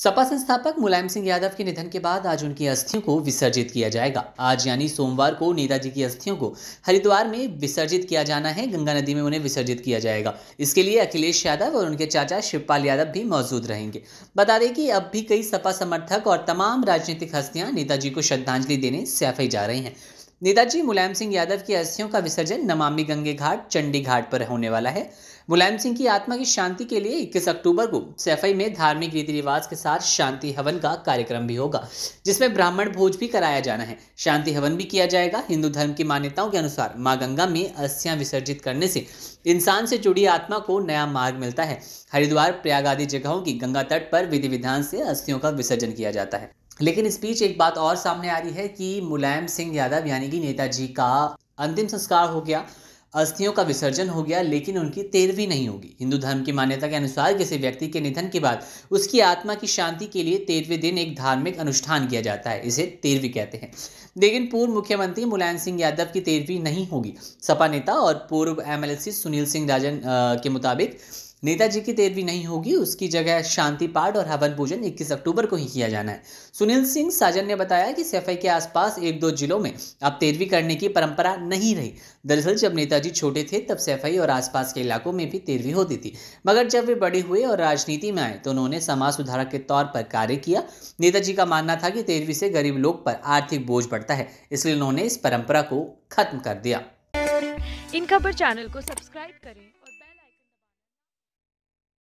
सपा संस्थापक मुलायम सिंह यादव के निधन के बाद आज उनकी अस्थियों को विसर्जित किया जाएगा आज यानी सोमवार को नेताजी की अस्थियों को हरिद्वार में विसर्जित किया जाना है गंगा नदी में उन्हें विसर्जित किया जाएगा इसके लिए अखिलेश यादव और उनके चाचा शिवपाल यादव भी मौजूद रहेंगे बता दें कि अब भी कई सपा समर्थक और तमाम राजनीतिक हस्तियां नेताजी को श्रद्धांजलि देने सैफे जा रहे हैं नेताजी मुलायम सिंह यादव की अस्थियों का विसर्जन नमामि गंगे घाट चंडी घाट पर होने वाला है मुलायम सिंह की आत्मा की शांति के लिए 21 अक्टूबर को सैफई में धार्मिक रीति रिवाज के साथ शांति हवन का कार्यक्रम भी होगा जिसमें ब्राह्मण भोज भी कराया जाना है शांति हवन भी किया जाएगा हिंदू धर्म की मान्यताओं के अनुसार माँ गंगा में अस्थियां विसर्जित करने से इंसान से जुड़ी आत्मा को नया मार्ग मिलता है हरिद्वार प्रयाग आदि जगहों की गंगा तट पर विधि विधान से अस्थियों का विसर्जन किया जाता है लेकिन इस बीच एक बात और सामने आ रही है कि मुलायम सिंह यादव यानी कि नेताजी का अंतिम संस्कार हो गया अस्थियों का विसर्जन हो गया लेकिन उनकी तेरहवीं नहीं होगी हिंदू धर्म की मान्यता के अनुसार किसी व्यक्ति के निधन के बाद उसकी आत्मा की शांति के लिए तेरहवें दिन एक धार्मिक अनुष्ठान किया जाता है इसे तेरहवीं कहते हैं लेकिन पूर्व मुख्यमंत्री मुलायम सिंह यादव की तेरहवीं नहीं होगी सपा नेता और पूर्व एमएलसी सुनील सिंह राजन के मुताबिक नेताजी की तेरहवीं नहीं होगी उसकी जगह शांति पाठ और हवन पूजन 21 अक्टूबर को ही किया जाना है सुनील सिंह साजन ने बताया कि सफाई के आसपास एक दो जिलों में अब तेरहवीं करने की परंपरा नहीं रही दरअसल जब नेताजी छोटे थे तब सफाई और आसपास के इलाकों में भी तेरहवीं होती थी मगर जब वे बड़े हुए और राजनीति में आए तो उन्होंने समाज सुधारक के तौर पर कार्य किया नेताजी का मानना था कि तेरहवीं से गरीब लोग पर आर्थिक बोझ बढ़ता है इसलिए उन्होंने इस परंपरा को खत्म कर दिया इन खबर चैनल को सब्सक्राइब करें और